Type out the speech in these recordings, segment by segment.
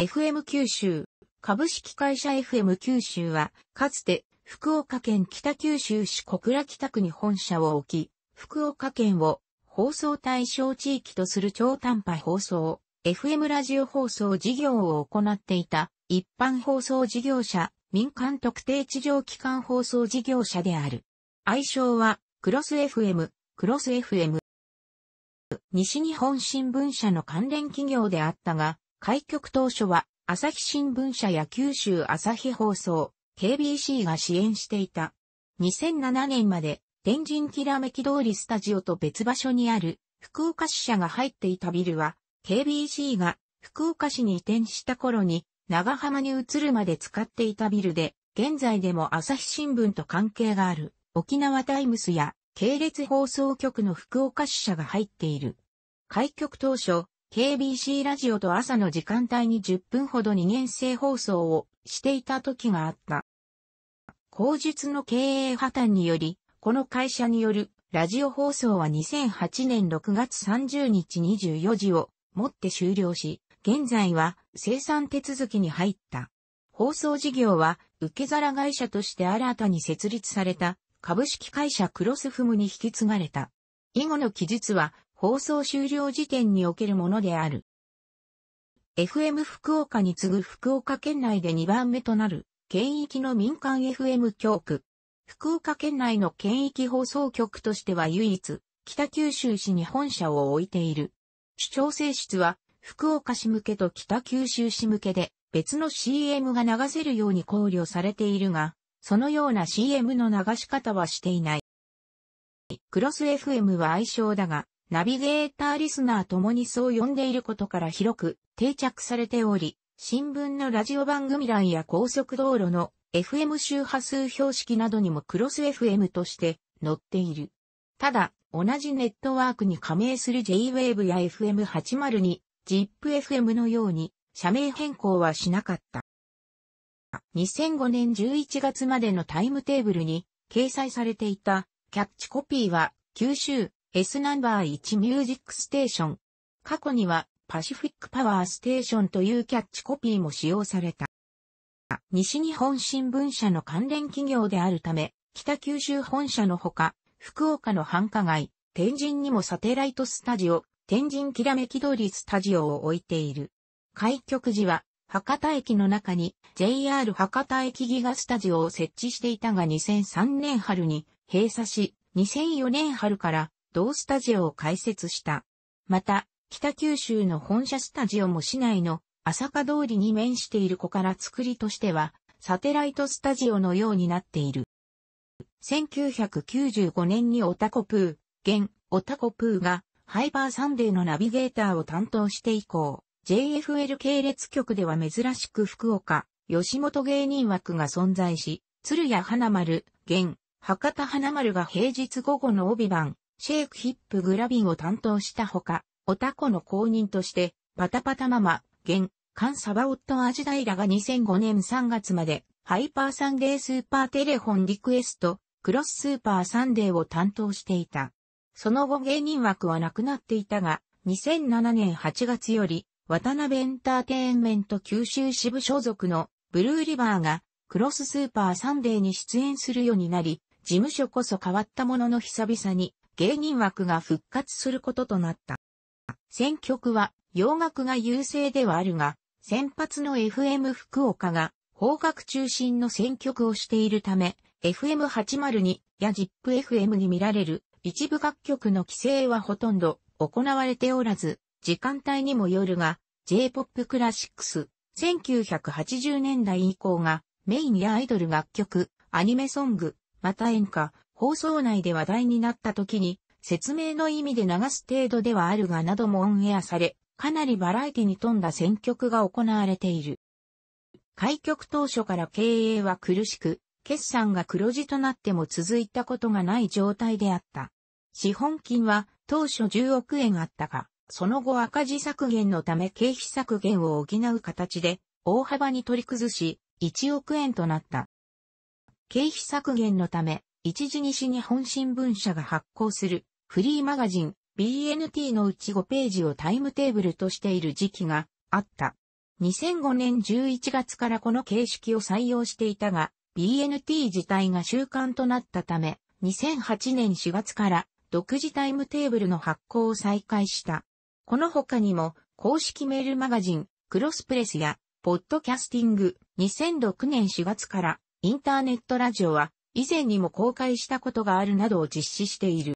FM 九州。株式会社 FM 九州は、かつて、福岡県北九州市小倉北区に本社を置き、福岡県を放送対象地域とする超短波放送、FM ラジオ放送事業を行っていた、一般放送事業者、民間特定地上機関放送事業者である。愛称は、クロス FM、クロス FM。西日本新聞社の関連企業であったが、開局当初は、朝日新聞社や九州朝日放送、KBC が支援していた。2007年まで、天神きらめき通りスタジオと別場所にある、福岡支社が入っていたビルは、KBC が福岡市に移転した頃に、長浜に移るまで使っていたビルで、現在でも朝日新聞と関係がある、沖縄タイムスや、系列放送局の福岡支社が入っている。開局当初、KBC ラジオと朝の時間帯に10分ほど二元性放送をしていた時があった。口述の経営破綻により、この会社によるラジオ放送は2008年6月30日24時をもって終了し、現在は生産手続きに入った。放送事業は受け皿会社として新たに設立された株式会社クロスフムに引き継がれた。以後の記述は放送終了時点におけるものである。FM 福岡に次ぐ福岡県内で2番目となる、県域の民間 FM 教区。福岡県内の県域放送局としては唯一、北九州市に本社を置いている。主張性質は、福岡市向けと北九州市向けで、別の CM が流せるように考慮されているが、そのような CM の流し方はしていない。クロス FM は愛称だが、ナビゲーターリスナーともにそう呼んでいることから広く定着されており、新聞のラジオ番組欄や高速道路の FM 周波数標識などにもクロス FM として載っている。ただ、同じネットワークに加盟する JWAVE や FM802、ZIPFM のように社名変更はしなかった。2005年11月までのタイムテーブルに掲載されていたキャッチコピーは九州、S ナンバー1ミュージックステーション。過去にはパシフィックパワーステーションというキャッチコピーも使用された。西日本新聞社の関連企業であるため、北九州本社のほか、福岡の繁華街、天神にもサテライトスタジオ、天神きらめき通りスタジオを置いている。開局時は、博多駅の中に JR 博多駅ギガスタジオを設置していたが2003年春に閉鎖し、2004年春から同スタジオを開設した。また、北九州の本社スタジオも市内の朝香通りに面している子から作りとしては、サテライトスタジオのようになっている。1995年にオタコプー、現、オタコプーが、ハイバーサンデーのナビゲーターを担当して以降、JFL 系列局では珍しく福岡、吉本芸人枠が存在し、鶴屋花丸、現、博多花丸が平日午後の帯番、シェイクヒップグラビンを担当したほか、オタコの公認として、パタパタママ、ン、カンサバオットアジダイラが2005年3月まで、ハイパーサンデースーパーテレフォンリクエスト、クロススーパーサンデーを担当していた。その後芸人枠はなくなっていたが、2007年8月より、渡辺エンターテインメント九州支部所属のブルーリバーがクロススーパーサンデーに出演するようになり、事務所こそ変わったものの久々に芸人枠が復活することとなった。選曲は洋楽が優勢ではあるが、先発の FM 福岡が方角中心の選曲をしているため、FM802 や ZIPFM に見られる一部楽曲の規制はほとんど行われておらず、時間帯にもよるが、J-POP クラシックス、1980年代以降がメインやアイドル楽曲、アニメソング、また演歌、放送内で話題になった時に、説明の意味で流す程度ではあるがなどもオンエアされ、かなりバラエティに富んだ選曲が行われている。開局当初から経営は苦しく、決算が黒字となっても続いたことがない状態であった。資本金は当初10億円あったが、その後赤字削減のため経費削減を補う形で大幅に取り崩し、1億円となった。経費削減のため一時西日本新聞社が発行するフリーマガジン BNT のうち5ページをタイムテーブルとしている時期があった。2005年11月からこの形式を採用していたが、BNT 自体が習慣となったため、2008年4月から独自タイムテーブルの発行を再開した。この他にも、公式メールマガジン、クロスプレスや、ポッドキャスティング、2006年4月から、インターネットラジオは、以前にも公開したことがあるなどを実施している。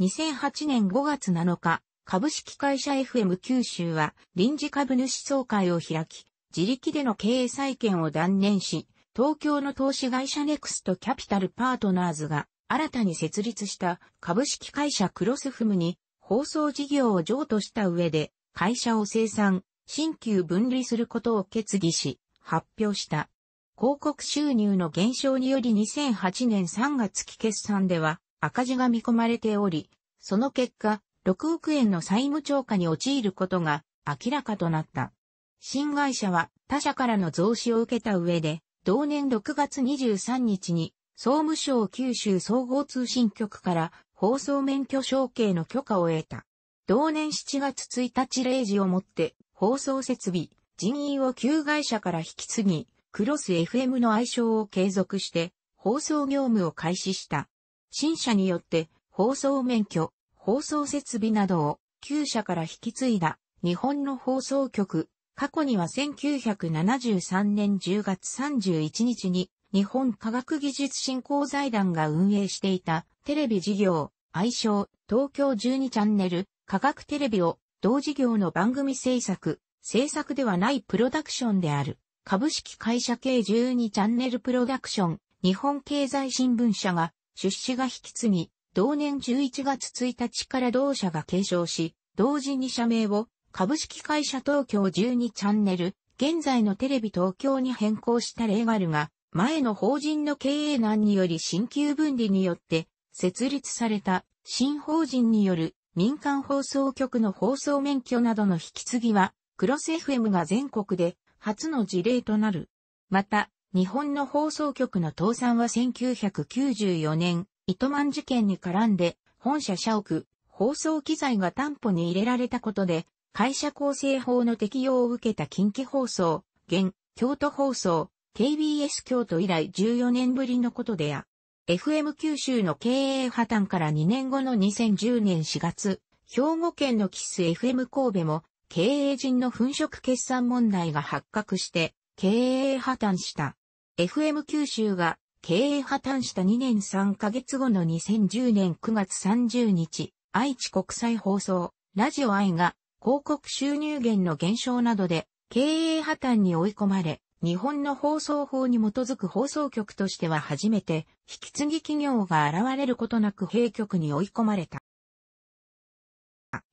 2008年5月7日、株式会社 FM 九州は臨時株主総会を開き、自力での経営再建を断念し、東京の投資会社ネクストキャピタルパートナーズが新たに設立した株式会社クロスフムに放送事業を譲渡した上で会社を生産、新旧分離することを決議し、発表した。広告収入の減少により2008年3月期決算では赤字が見込まれており、その結果、6億円の債務超過に陥ることが明らかとなった。新会社は他社からの増資を受けた上で、同年6月23日に総務省九州総合通信局から放送免許証券の許可を得た。同年7月1日0時をもって放送設備、人員を旧会社から引き継ぎ、クロス FM の愛称を継続して放送業務を開始した。新社によって放送免許、放送設備などを旧社から引き継いだ日本の放送局、過去には1973年10月31日に日本科学技術振興財団が運営していたテレビ事業、愛称東京12チャンネル科学テレビを同事業の番組制作、制作ではないプロダクションである。株式会社系12チャンネルプロダクション、日本経済新聞社が、出資が引き継ぎ、同年11月1日から同社が継承し、同時に社名を株式会社東京12チャンネル、現在のテレビ東京に変更した例があるが、前の法人の経営難により新旧分離によって設立された新法人による民間放送局の放送免許などの引き継ぎは、クロス FM が全国で初の事例となる。また、日本の放送局の倒産は1994年、糸満事件に絡んで、本社社屋、放送機材が担保に入れられたことで、会社構成法の適用を受けた近畿放送、現、京都放送、KBS 京都以来14年ぶりのことであ、FM 九州の経営破綻から2年後の2010年4月、兵庫県のキス FM 神戸も経営陣の粉飾決算問題が発覚して、経営破綻した。FM 九州が経営破綻した2年3ヶ月後の2010年9月30日、愛知国際放送、ラジオ愛が広告収入源の減少などで経営破綻に追い込まれ、日本の放送法に基づく放送局としては初めて、引き継ぎ企業が現れることなく閉局に追い込まれた。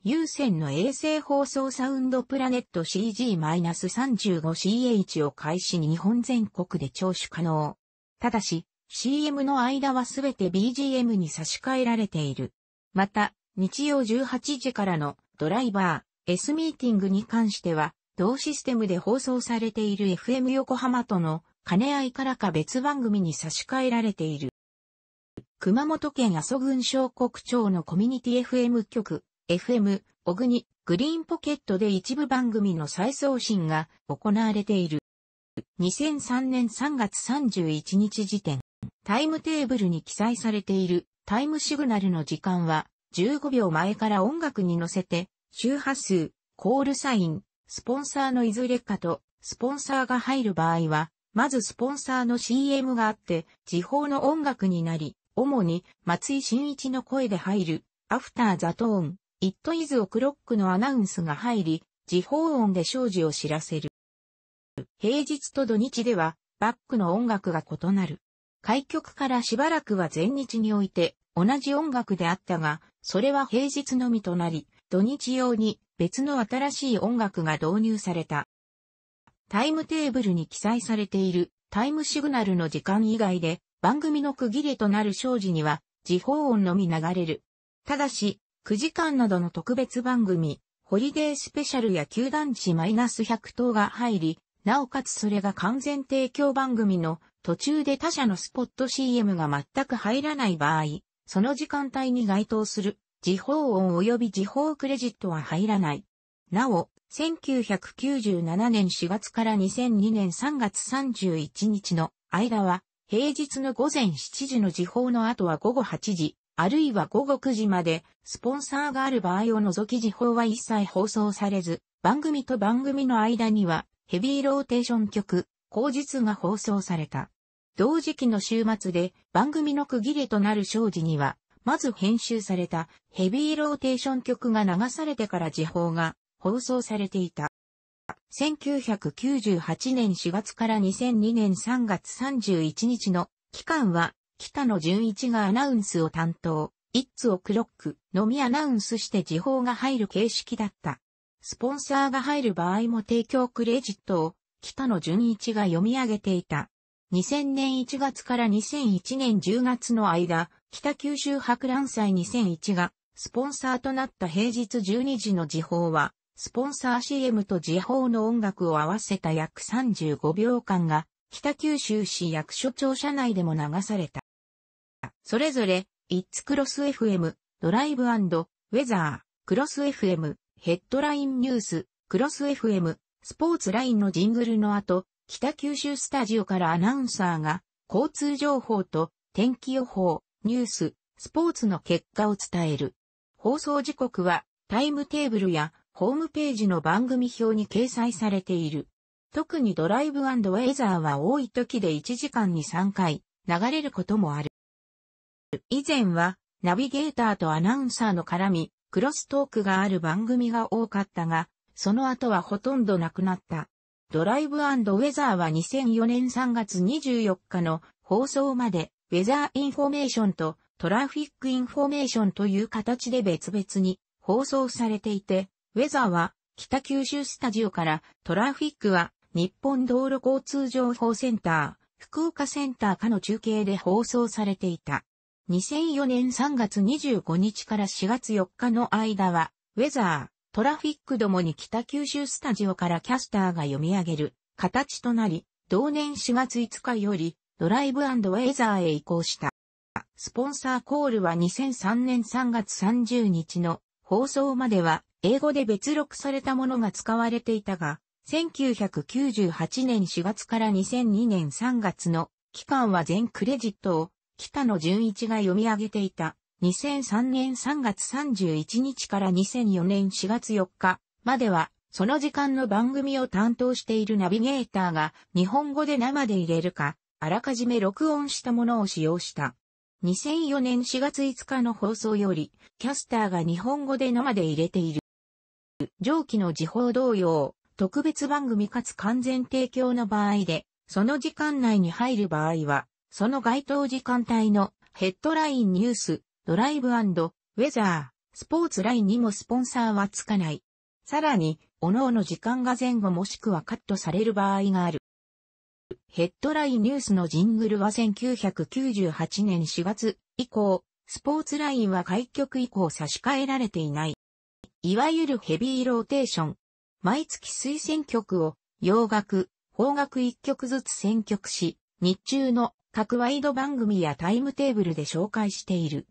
有線の衛星放送サウンドプラネット CG-35CH を開始に日本全国で聴取可能。ただし、CM の間はすべて BGM に差し替えられている。また、日曜18時からのドライバー、S ミーティングに関しては、同システムで放送されている FM 横浜との兼ね合いからか別番組に差し替えられている。熊本県阿蘇郡小国町のコミュニティ FM 局、FM、小国、グリーンポケットで一部番組の再送信が行われている。2003年3月31日時点、タイムテーブルに記載されているタイムシグナルの時間は15秒前から音楽に乗せて周波数、コールサイン、スポンサーのいずれかとスポンサーが入る場合は、まずスポンサーの CM があって、時報の音楽になり、主に松井新一の声で入る、アフターザトーン、イットイズオクロックのアナウンスが入り、時報音で障子を知らせる。平日と土日では、バックの音楽が異なる。開局からしばらくは全日において、同じ音楽であったが、それは平日のみとなり、土日用に別の新しい音楽が導入された。タイムテーブルに記載されているタイムシグナルの時間以外で番組の区切れとなる障子には時報音のみ流れる。ただし、9時間などの特別番組、ホリデースペシャルや球団地マイナス100等が入り、なおかつそれが完全提供番組の途中で他社のスポット CM が全く入らない場合、その時間帯に該当する時報音及び時報クレジットは入らない。なお、1997年4月から2002年3月31日の間は、平日の午前7時の時報の後は午後8時、あるいは午後9時まで、スポンサーがある場合を除き時報は一切放送されず、番組と番組の間には、ヘビーローテーション曲、後日が放送された。同時期の週末で番組の区切れとなる正時には、まず編集されたヘビーローテーション曲が流されてから時報が放送されていた。1998年4月から2002年3月31日の期間は北野純一がアナウンスを担当、イッツをクロックのみアナウンスして時報が入る形式だった。スポンサーが入る場合も提供クレジットを北野純一が読み上げていた。2000年1月から2001年10月の間、北九州博覧祭2001がスポンサーとなった平日12時の時報は、スポンサー CM と時報の音楽を合わせた約35秒間が、北九州市役所庁舎内でも流された。それぞれ、イッツクロス FM、ドライブウェザー、クロス FM、ヘッドラインニュース、クロス FM、スポーツラインのジングルの後、北九州スタジオからアナウンサーが、交通情報と天気予報、ニュース、スポーツの結果を伝える。放送時刻は、タイムテーブルや、ホームページの番組表に掲載されている。特にドライブウェザーは多い時で1時間に3回流れることもある。以前は、ナビゲーターとアナウンサーの絡み、クロストークがある番組が多かったが、その後はほとんどなくなった。ドライブウェザーは2004年3月24日の放送まで、ウェザーインフォメーションとトラフィックインフォメーションという形で別々に放送されていて、ウェザーは北九州スタジオからトラフィックは日本道路交通情報センター、福岡センターかの中継で放送されていた。2004年3月25日から4月4日の間は、ウェザー、トラフィックどもに北九州スタジオからキャスターが読み上げる形となり、同年4月5日よりドライブウェザーへ移行した。スポンサーコールは2003年3月30日の放送までは英語で別録されたものが使われていたが、1998年4月から2002年3月の期間は全クレジットを北野純一が読み上げていた、2003年3月31日から2004年4月4日までは、その時間の番組を担当しているナビゲーターが日本語で生で入れるか、あらかじめ録音したものを使用した。2004年4月5日の放送より、キャスターが日本語で生で入れている。上記の時報同様、特別番組かつ完全提供の場合で、その時間内に入る場合は、その該当時間帯のヘッドラインニュース、ドライブウェザー、スポーツラインにもスポンサーはつかない。さらに、各々時間が前後もしくはカットされる場合がある。ヘッドラインニュースのジングルは1998年4月以降、スポーツラインは開局以降差し替えられていない。いわゆるヘビーローテーション。毎月推薦曲を洋楽、邦楽一曲ずつ選曲し、日中の各ワイド番組やタイムテーブルで紹介している。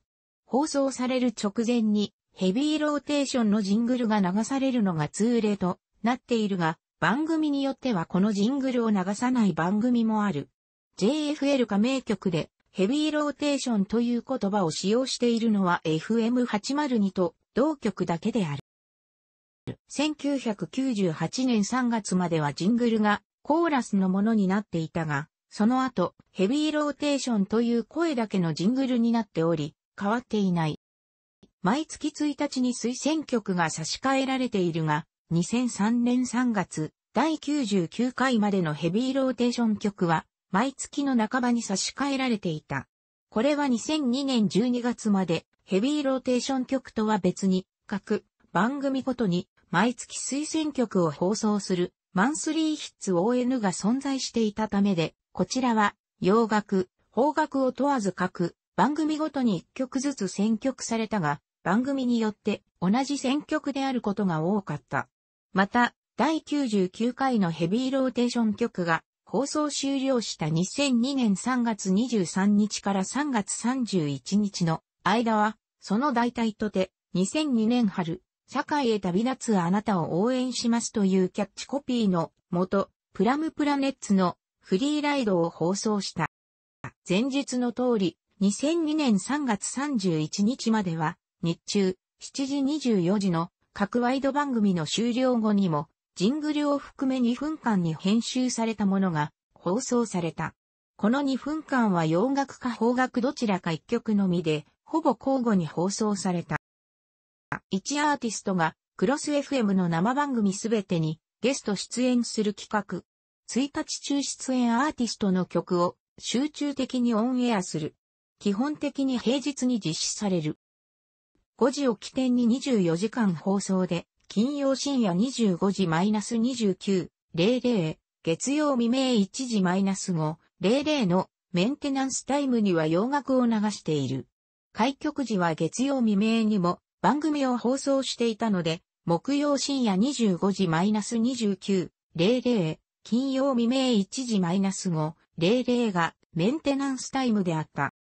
放送される直前にヘビーローテーションのジングルが流されるのが通例となっているが、番組によってはこのジングルを流さない番組もある。JFL 加盟局でヘビーローテーションという言葉を使用しているのは FM802 と同局だけである。1998年3月まではジングルがコーラスのものになっていたが、その後、ヘビーローテーションという声だけのジングルになっており、変わっていない。毎月1日に推薦曲が差し替えられているが、2003年3月、第99回までのヘビーローテーション曲は、毎月の半ばに差し替えられていた。これは2002年12月まで、ヘビーローテーション曲とは別に、各番組ごとに、毎月推薦曲を放送する、マンスリーヒッツ ON が存在していたためで、こちらは、洋楽、邦楽を問わず書く、番組ごとに一曲ずつ選曲されたが、番組によって同じ選曲であることが多かった。また、第99回のヘビーローテーション曲が放送終了した2002年3月23日から3月31日の間は、その代替とて、2002年春、社会へ旅立つあなたを応援しますというキャッチコピーのもと、プラムプラネッツのフリーライドを放送した。前述の通り、2002年3月31日までは、日中、7時24時の各ワイド番組の終了後にも、ジングルを含め2分間に編集されたものが放送された。この2分間は洋楽か邦楽どちらか1曲のみで、ほぼ交互に放送された。1アーティストがクロス FM の生番組すべてにゲスト出演する企画、1日中出演アーティストの曲を集中的にオンエアする。基本的に平日に実施される。5時を起点に24時間放送で、金曜深夜25時 -29.00、月曜未明1時 -5.00 のメンテナンスタイムには洋楽を流している。開局時は月曜未明にも番組を放送していたので、木曜深夜25時 -29.00、金曜未明1時マイナ -5.00 がメンテナンスタイムであった。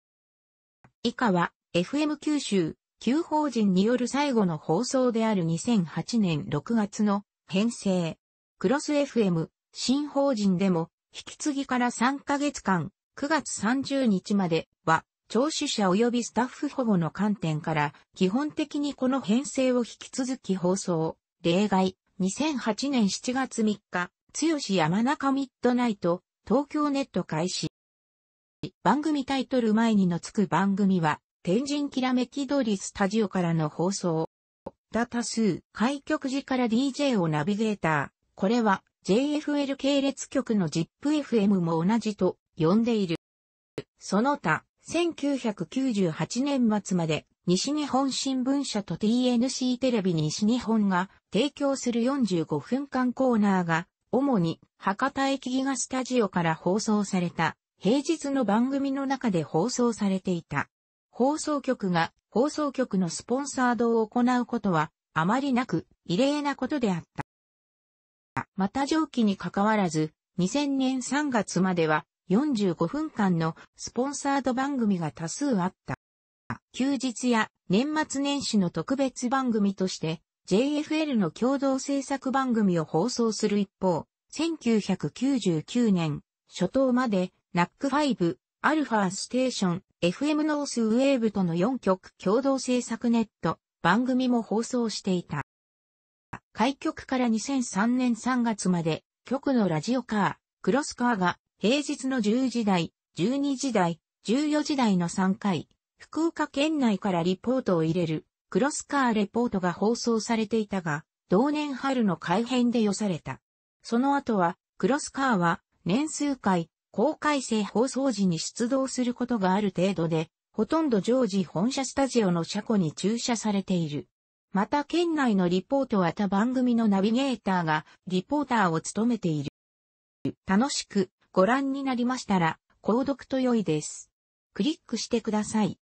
以下は FM 九州、旧法人による最後の放送である2008年6月の編成。クロス FM、新法人でも、引き継ぎから3ヶ月間、9月30日までは、聴取者及びスタッフ保護の観点から、基本的にこの編成を引き続き放送。例外、2008年7月3日、強し山中ミッドナイト、東京ネット開始。番組タイトル前にのつく番組は、天神きらめきドりスタジオからの放送。だ多数、開局時から DJ をナビゲーター。これは JFL 系列局の ZIPFM も同じと呼んでいる。その他、1998年末まで西日本新聞社と TNC テレビ西日本が提供する45分間コーナーが主に博多駅ギガスタジオから放送された平日の番組の中で放送されていた。放送局が放送局のスポンサードを行うことはあまりなく異例なことであった。また上記に関わらず2000年3月までは45分間のスポンサード番組が多数あった。休日や年末年始の特別番組として JFL の共同制作番組を放送する一方、1999年初頭まで NAC5、アルファステーション、FM ノースウェーブとの4曲共同制作ネット番組も放送していた。開局から2003年3月まで局のラジオカー、クロスカーが平日の10時台、12時台、14時台の3回、福岡県内からリポートを入れるクロスカーレポートが放送されていたが、同年春の改編で寄された。その後は、クロスカーは年数回、公開生放送時に出動することがある程度で、ほとんど常時本社スタジオの車庫に駐車されている。また県内のリポートは他番組のナビゲーターがリポーターを務めている。楽しくご覧になりましたら、購読と良いです。クリックしてください。